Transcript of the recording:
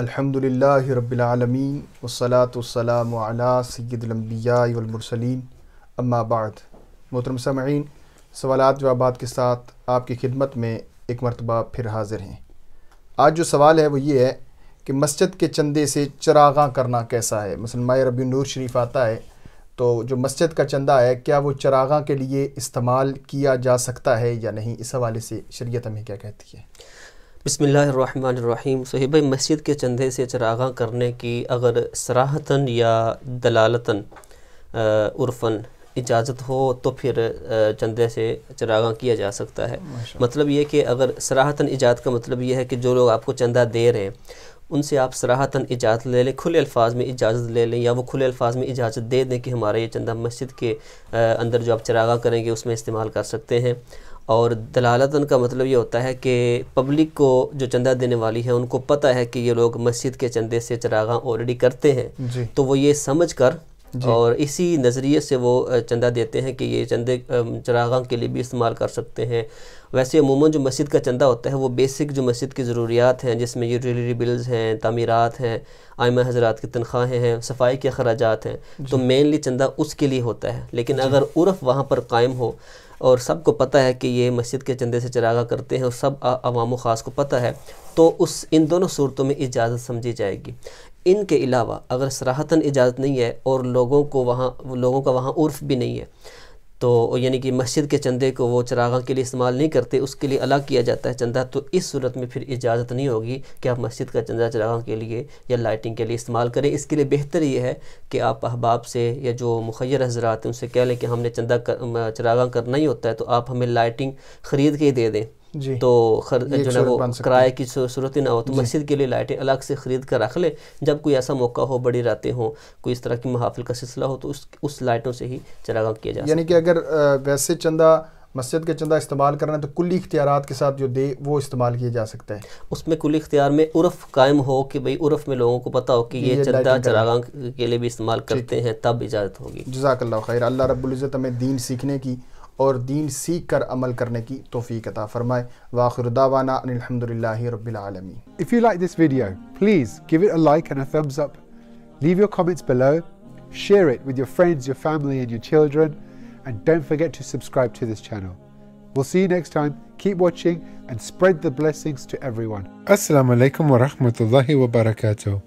الحمد للہ رب العالمین والصلاة والسلام علی سید الانبیاء والمرسلین اما بعد محترم سمعین سوالات جوابات کے ساتھ آپ کی خدمت میں ایک مرتبہ پھر حاضر ہیں آج جو سوال ہے وہ یہ ہے کہ مسجد کے چندے سے چراغاں کرنا کیسا ہے مثلا مائے ربی نور شریف آتا ہے تو جو مسجد کا چندہ ہے کیا وہ چراغاں کے لیے استعمال کیا جا سکتا ہے یا نہیں اس حوالے سے شریعت ہمیں کیا کہتی ہے بسم اللہ الرحمن الرحیم صحیحب مسجد کے چندے سے چراغاں کرنے کی اگر سراہتاً یا دلالتاً عرفاً اجازت ہو تو پھر چندے سے چراغاں کیا جا سکتا ہے مطلب یہ کہ اگر سراحتاً ایجاد کا مطلب یہ ہے کہ جو لوگ آپ کو چندہ دے رہے ہیں ان سے آپ سراحتاً اجازت لے لیں کھلے الفاظ میں اجازت لے لیں یا وہ کھلے الفاظ میں اجازت دے دیں کہ ہمارا یہ چندہ مسجد کے اندر جو آپ چراغاں کریں گے اس میں استعمال کر سکتے ہیں اور دلالتن کا مطلب یہ ہوتا ہے کہ پبلک کو جو چندہ دینے والی ہیں ان کو پتہ ہے کہ یہ لوگ مسجد کے چندے سے چراغاں آلریڈی کرتے ہیں جی۔ تو وہ یہ سمجھ کر جی۔ اور اسی نظریے سے وہ چندہ دیتے ہیں کہ یہ چندے چراغاں کے لیے بھی استعمال کر سکتے ہیں ویسے عموماً جو مسجد کا چندہ ہوتا ہے وہ بیسک جو مسجد کی ضروریات ہیں جس میں یوٹیلیٹی بلز ہیں تعمیرات ہیں آئمہ حضرات کی تنخواہیں ہیں صفائی کے اخراجات ہیں تو مینلی جی۔ چندہ اس کے لیے ہوتا ہے لیکن اگر عرف وہاں پر قائم ہو اور سب کو پتہ ہے کہ یہ مسجد کے چندے سے چراغا کرتے ہیں اور سب عوام و خاص کو پتہ ہے تو اس ان دونوں صورتوں میں اجازت سمجھی جائے گی ان کے علاوہ اگر سراحتاً اجازت نہیں ہے اور لوگوں کو وہاں لوگوں کا وہاں عرف بھی نہیں ہے تو یعنی کہ مسجد کے چندے کو وہ چراغاں کے لیے استعمال نہیں کرتے اس کے لیے الگ کیا جاتا ہے چندہ تو اس صورت میں پھر اجازت نہیں ہوگی کہ آپ مسجد کا چندہ چراغاں کے لیے یا لائٹنگ کے لیے استعمال کریں اس کے لیے بہتر یہ ہے کہ آپ احباب سے یا جو مخیر حضرات ہیں ان سے کہہ لیں کہ ہم نے چندہ چراغاں کرنا ہی ہوتا ہے تو آپ ہمیں لائٹنگ خرید کے ہی دے دیں جی۔ تو جو ہے وہ کرائے کی صورت نہ ہو تو جی۔ مسجد کے لیے لائٹیں الگ سے خرید کر رکھ لیں جب کوئی ایسا موقع ہو بڑی راتیں ہوں کوئی اس طرح کی محافل کا سلسلہ ہو تو اس لائٹوں سے ہی چراغاں کیا جائے یعنی کہ اگر ویسے چندہ مسجد کے چندہ استعمال کرنا ہے تو کلی اختیارات کے ساتھ جو دے وہ استعمال کیا جا سکتا ہے اس میں کلی اختیار میں عرف قائم ہو کہ بھئی عرف میں لوگوں کو پتا ہو کہ یہ چندہ چراغاں کے لیے بھی استعمال کرتے ہیں تب اجازت ہوگی جزاک اللہ خیر اللہ رب العزت ہمیں دین سیکھنے کی और दीन सीख कर अमल करने की तोफ़ी अता फ़रमाए वाखिर दावाना If you like this video, please give it a like and a thumbs up. Leave your comments below, share it with your friends, your family and your children, and don't forget to subscribe to this channel. We'll see you next time. Keep watching and spread the blessings to everyone. Assalamu alaikum wa rahmatullahi wa barakatuh.